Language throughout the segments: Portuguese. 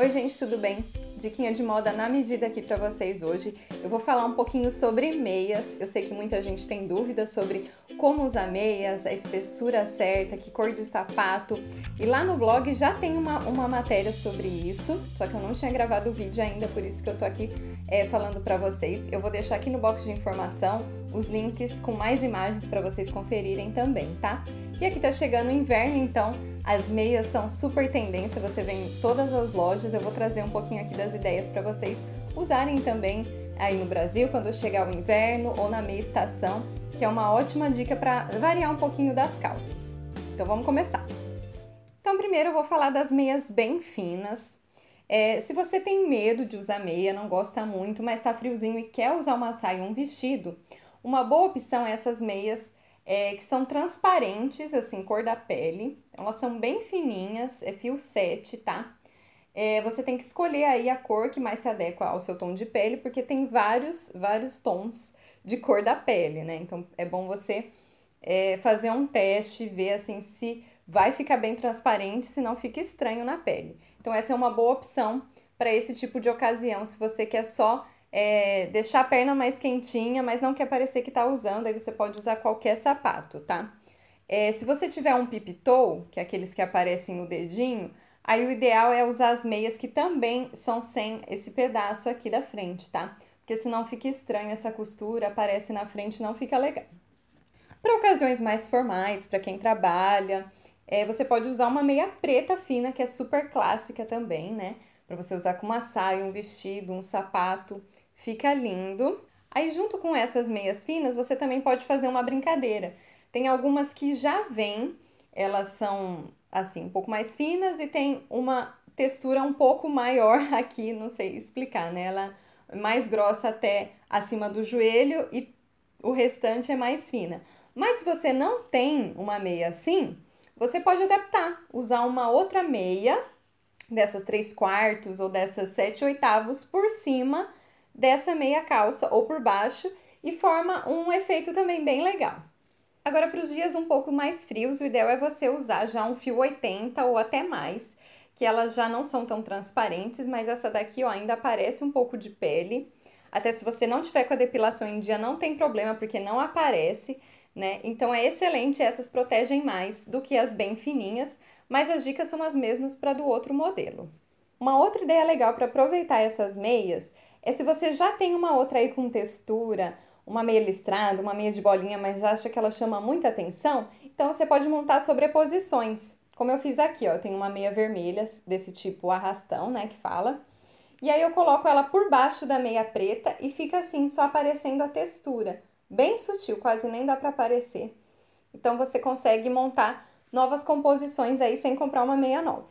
Oi, gente, tudo bem? Diquinha de moda na medida aqui para vocês hoje. Eu vou falar um pouquinho sobre meias. Eu sei que muita gente tem dúvidas sobre como usar meias, a espessura certa, que cor de sapato. E lá no blog já tem uma, uma matéria sobre isso, só que eu não tinha gravado o vídeo ainda, por isso que eu tô aqui é, falando para vocês. Eu vou deixar aqui no box de informação os links com mais imagens para vocês conferirem também, tá? E aqui tá chegando o inverno, então as meias estão super tendência, você vê em todas as lojas. Eu vou trazer um pouquinho aqui das ideias para vocês usarem também aí no Brasil quando chegar o inverno ou na meia estação, que é uma ótima dica para variar um pouquinho das calças. Então vamos começar. Então primeiro eu vou falar das meias bem finas, é, se você tem medo de usar meia, não gosta muito, mas está friozinho e quer usar uma saia ou um vestido, uma boa opção é essas meias é, que são transparentes, assim, cor da pele. Elas são bem fininhas, é fio 7, tá? É, você tem que escolher aí a cor que mais se adequa ao seu tom de pele, porque tem vários, vários tons de cor da pele, né? Então é bom você é, fazer um teste, ver assim se vai ficar bem transparente, se não fica estranho na pele. Então essa é uma boa opção para esse tipo de ocasião, se você quer só é, deixar a perna mais quentinha, mas não quer parecer que está usando, aí você pode usar qualquer sapato, tá? É, se você tiver um pipitou, que é aqueles que aparecem no dedinho, aí o ideal é usar as meias que também são sem esse pedaço aqui da frente, tá? Porque senão fica estranho essa costura, aparece na frente, não fica legal. Para ocasiões mais formais, para quem trabalha, é, você pode usar uma meia preta fina, que é super clássica também, né? Para você usar com uma saia, um vestido, um sapato. Fica lindo. Aí, junto com essas meias finas, você também pode fazer uma brincadeira. Tem algumas que já vêm, elas são assim, um pouco mais finas e tem uma textura um pouco maior aqui, não sei explicar, né? Ela é mais grossa até acima do joelho e o restante é mais fina. Mas se você não tem uma meia assim, você pode adaptar, usar uma outra meia dessas 3 quartos ou dessas 7 oitavos por cima dessa meia calça ou por baixo e forma um efeito também bem legal. Agora, para os dias um pouco mais frios, o ideal é você usar já um fio 80 ou até mais, que elas já não são tão transparentes, mas essa daqui ó, ainda aparece um pouco de pele. Até se você não tiver com a depilação em dia, não tem problema, porque não aparece, né? Então é excelente, essas protegem mais do que as bem fininhas, mas as dicas são as mesmas para do outro modelo. Uma outra ideia legal para aproveitar essas meias é se você já tem uma outra aí com textura, uma meia listrada, uma meia de bolinha, mas acha que ela chama muita atenção, então você pode montar sobreposições. Como eu fiz aqui, ó, eu tenho uma meia vermelha desse tipo arrastão, né, que fala. E aí eu coloco ela por baixo da meia preta e fica assim, só aparecendo a textura. Bem sutil, quase nem dá para aparecer. Então você consegue montar novas composições aí sem comprar uma meia nova.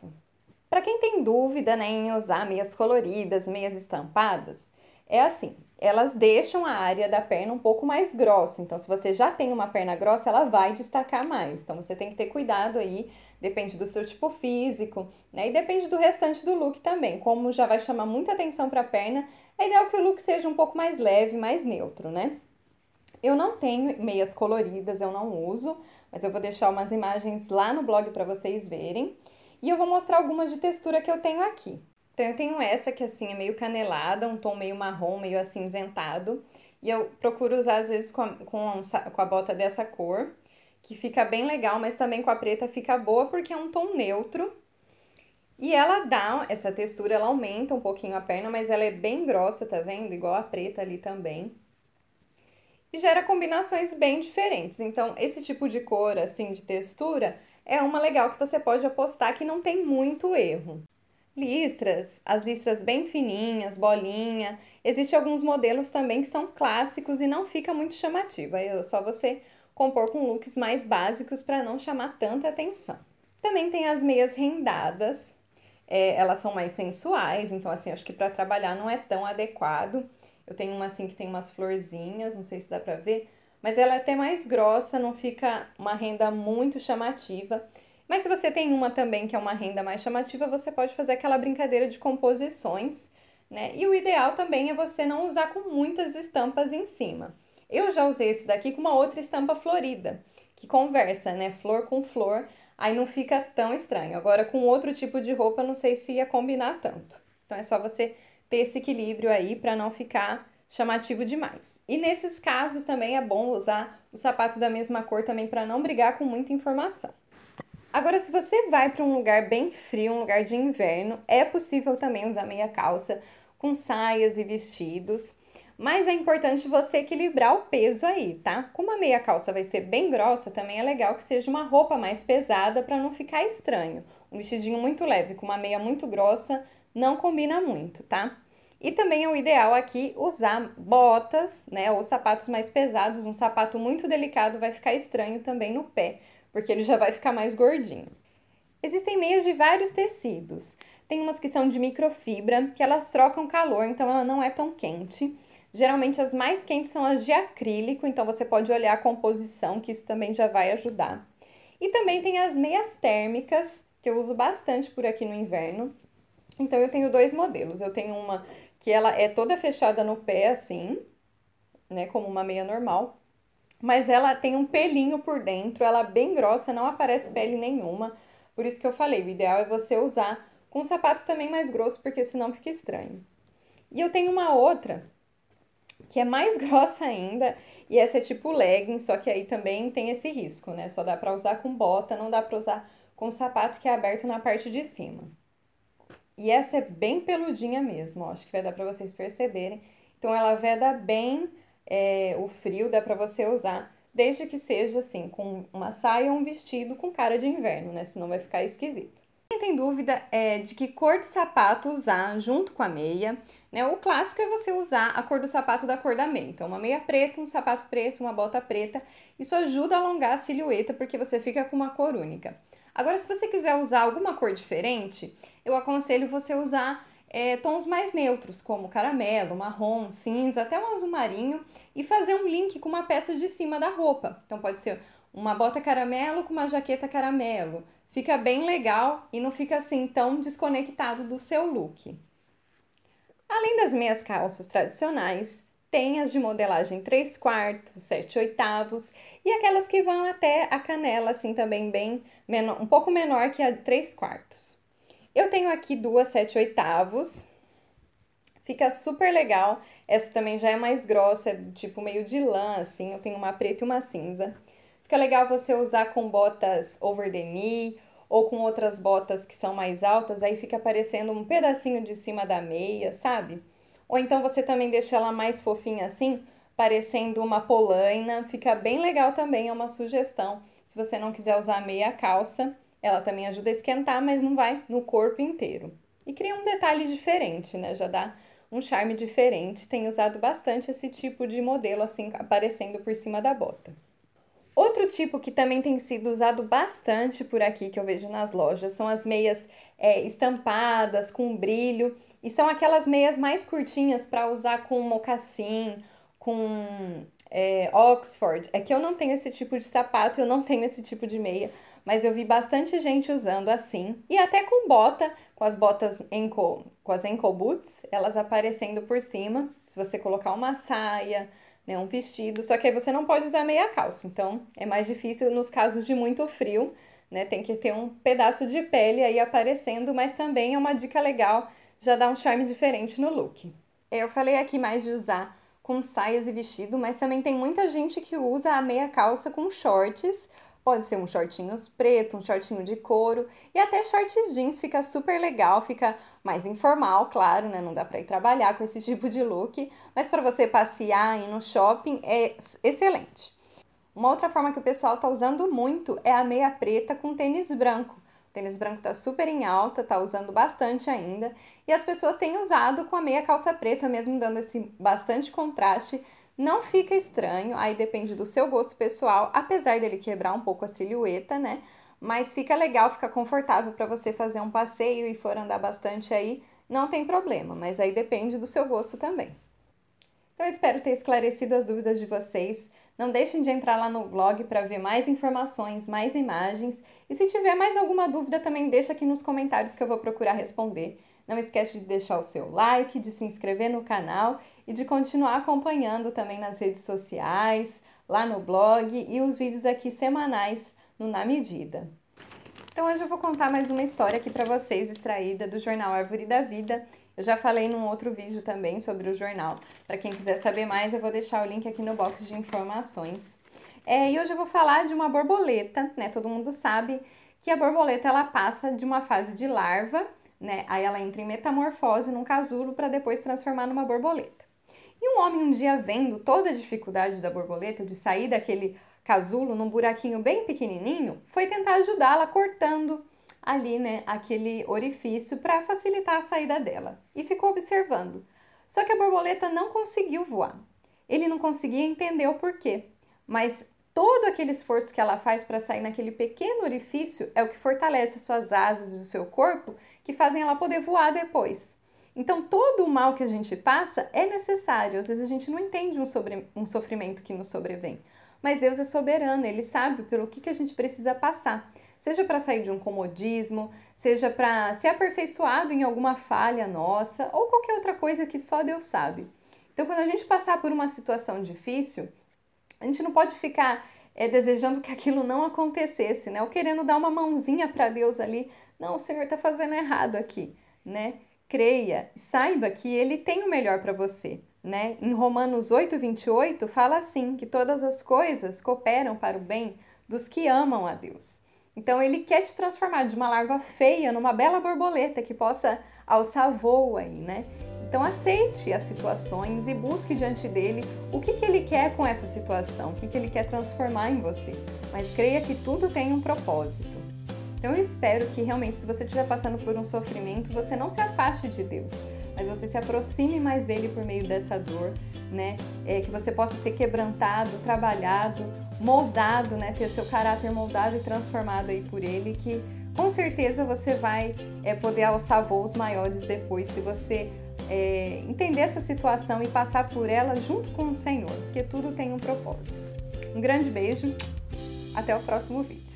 Para quem tem dúvida né, em usar meias coloridas, meias estampadas, é assim, elas deixam a área da perna um pouco mais grossa. Então, se você já tem uma perna grossa, ela vai destacar mais. Então, você tem que ter cuidado aí, depende do seu tipo físico, né? E depende do restante do look também. Como já vai chamar muita atenção para a perna, é ideal que o look seja um pouco mais leve, mais neutro, né? Eu não tenho meias coloridas, eu não uso, mas eu vou deixar umas imagens lá no blog para vocês verem. E eu vou mostrar algumas de textura que eu tenho aqui. Então eu tenho essa que assim é meio canelada, um tom meio marrom, meio acinzentado. E eu procuro usar às vezes com a, com a, com a bota dessa cor, que fica bem legal, mas também com a preta fica boa porque é um tom neutro. E ela dá, essa textura ela aumenta um pouquinho a perna, mas ela é bem grossa, tá vendo? Igual a preta ali também e gera combinações bem diferentes. Então, esse tipo de cor, assim, de textura, é uma legal que você pode apostar que não tem muito erro. Listras, as listras bem fininhas, bolinha. Existem alguns modelos também que são clássicos e não fica muito chamativa. É só você compor com looks mais básicos para não chamar tanta atenção. Também tem as meias rendadas, é, elas são mais sensuais, então assim, acho que para trabalhar não é tão adequado. Eu tenho uma assim que tem umas florzinhas, não sei se dá para ver, mas ela é até mais grossa, não fica uma renda muito chamativa. Mas se você tem uma também que é uma renda mais chamativa, você pode fazer aquela brincadeira de composições, né? E o ideal também é você não usar com muitas estampas em cima. Eu já usei esse daqui com uma outra estampa florida, que conversa, né? Flor com flor, aí não fica tão estranho. Agora, com outro tipo de roupa, não sei se ia combinar tanto. Então, é só você ter esse equilíbrio aí para não ficar chamativo demais. E nesses casos também é bom usar o sapato da mesma cor também para não brigar com muita informação. Agora, se você vai para um lugar bem frio, um lugar de inverno, é possível também usar meia calça com saias e vestidos, mas é importante você equilibrar o peso aí, tá? Como a meia calça vai ser bem grossa, também é legal que seja uma roupa mais pesada para não ficar estranho. Um vestidinho muito leve com uma meia muito grossa não combina muito, tá? E também é o ideal aqui usar botas, né, ou sapatos mais pesados. Um sapato muito delicado vai ficar estranho também no pé, porque ele já vai ficar mais gordinho. Existem meias de vários tecidos. Tem umas que são de microfibra, que elas trocam calor, então ela não é tão quente. Geralmente as mais quentes são as de acrílico, então você pode olhar a composição, que isso também já vai ajudar. E também tem as meias térmicas, que eu uso bastante por aqui no inverno. Então eu tenho dois modelos. Eu tenho uma que ela é toda fechada no pé, assim, né? Como uma meia normal. Mas ela tem um pelinho por dentro, ela é bem grossa, não aparece pele nenhuma. Por isso que eu falei, o ideal é você usar com um sapato também mais grosso, porque senão fica estranho. E eu tenho uma outra que é mais grossa ainda, e essa é tipo legging, só que aí também tem esse risco, né? Só dá para usar com bota, não dá para usar com sapato que é aberto na parte de cima. E essa é bem peludinha mesmo, ó, acho que vai dar para vocês perceberem. Então ela veda bem é, o frio, dá para você usar, desde que seja assim, com uma saia ou um vestido com cara de inverno, né? Senão vai ficar esquisito. Quem tem dúvida é de que cor de sapato usar junto com a meia, né? O clássico é você usar a cor do sapato da cor da meia. Então, uma meia preta, um sapato preto, uma bota preta. Isso ajuda a alongar a silhueta porque você fica com uma cor única. Agora, se você quiser usar alguma cor diferente, eu aconselho você usar é, tons mais neutros, como caramelo, marrom, cinza, até um azul marinho, e fazer um link com uma peça de cima da roupa. Então, pode ser uma bota caramelo com uma jaqueta caramelo. Fica bem legal e não fica assim tão desconectado do seu look. Além das meias calças tradicionais, tem as de modelagem 3 quartos, 7 oitavos e aquelas que vão até a canela, assim também bem menor, um pouco menor que a 3 quartos. Eu tenho aqui duas 7 oitavos, fica super legal. Essa também já é mais grossa, é tipo meio de lã, assim. Eu tenho uma preta e uma cinza. Fica legal você usar com botas over the knee ou com outras botas que são mais altas, aí fica parecendo um pedacinho de cima da meia, sabe? Ou então você também deixa ela mais fofinha assim, parecendo uma polaina. Fica bem legal também, é uma sugestão. Se você não quiser usar meia calça, ela também ajuda a esquentar, mas não vai no corpo inteiro. E cria um detalhe diferente, né? Já dá um charme diferente. tem usado bastante esse tipo de modelo assim aparecendo por cima da bota. Outro tipo que também tem sido usado bastante por aqui, que eu vejo nas lojas, são as meias é, estampadas com brilho. E são aquelas meias mais curtinhas para usar com mocassim, com é, Oxford. É que eu não tenho esse tipo de sapato, eu não tenho esse tipo de meia, mas eu vi bastante gente usando assim. E até com bota, com as botas ankle, com as ankle boots, elas aparecendo por cima. Se você colocar uma saia, né, um vestido, só que aí você não pode usar meia calça. Então é mais difícil nos casos de muito frio, né? Tem que ter um pedaço de pele aí aparecendo, mas também é uma dica legal já dá um charme diferente no look. Eu falei aqui mais de usar com saias e vestido, mas também tem muita gente que usa a meia calça com shorts. Pode ser um shortinho preto, um shortinho de couro e até shorts jeans fica super legal, fica mais informal, claro, né? Não dá para ir trabalhar com esse tipo de look, mas para você passear e ir no shopping é excelente. Uma outra forma que o pessoal tá usando muito é a meia preta com tênis branco tênis branco tá super em alta, tá usando bastante ainda, e as pessoas têm usado com a meia calça preta, mesmo dando esse bastante contraste. Não fica estranho, aí depende do seu gosto pessoal, apesar dele quebrar um pouco a silhueta, né? Mas fica legal, fica confortável para você fazer um passeio e for andar bastante aí, não tem problema, mas aí depende do seu gosto também. Então, eu espero ter esclarecido as dúvidas de vocês. Não deixem de entrar lá no blog para ver mais informações, mais imagens. E se tiver mais alguma dúvida, também deixa aqui nos comentários que eu vou procurar responder. Não esquece de deixar o seu like, de se inscrever no canal e de continuar acompanhando também nas redes sociais, lá no blog e os vídeos aqui semanais no Na Medida. Então hoje eu vou contar mais uma história aqui para vocês, extraída do jornal Árvore da Vida. Eu já falei num outro vídeo também sobre o jornal. Para quem quiser saber mais, eu vou deixar o link aqui no box de informações. É, e hoje eu vou falar de uma borboleta, né? Todo mundo sabe que a borboleta ela passa de uma fase de larva, né? Aí ela entra em metamorfose num casulo para depois transformar numa borboleta. E um homem um dia vendo toda a dificuldade da borboleta de sair daquele casulo num buraquinho bem pequenininho, foi tentar ajudá-la cortando ali, né, aquele orifício para facilitar a saída dela e ficou observando. Só que a borboleta não conseguiu voar. Ele não conseguia entender o porquê, mas todo aquele esforço que ela faz para sair naquele pequeno orifício é o que fortalece suas asas e o seu corpo, que fazem ela poder voar depois. Então, todo o mal que a gente passa é necessário. Às vezes a gente não entende um, sobre, um sofrimento que nos sobrevém. Mas Deus é soberano, Ele sabe pelo que, que a gente precisa passar. Seja para sair de um comodismo, seja para ser aperfeiçoado em alguma falha nossa ou qualquer outra coisa que só Deus sabe. Então, quando a gente passar por uma situação difícil, a gente não pode ficar é, desejando que aquilo não acontecesse, né? Ou querendo dar uma mãozinha para Deus ali. Não, o Senhor está fazendo errado aqui, né? Creia, saiba que Ele tem o melhor para você. Né? Em Romanos 8, 28, fala assim: que todas as coisas cooperam para o bem dos que amam a Deus. Então, ele quer te transformar de uma larva feia numa bela borboleta que possa alçar voo aí, né? Então, aceite as situações e busque diante dele o que, que ele quer com essa situação, o que, que ele quer transformar em você. Mas creia que tudo tem um propósito. Então, eu espero que realmente, se você estiver passando por um sofrimento, você não se afaste de Deus mas você se aproxime mais dele por meio dessa dor, né? É, que você possa ser quebrantado, trabalhado, moldado, né? Ter o seu caráter moldado e transformado aí por ele, que com certeza você vai é, poder alçar voos maiores depois, se você é, entender essa situação e passar por ela junto com o Senhor, porque tudo tem um propósito. Um grande beijo, até o próximo vídeo.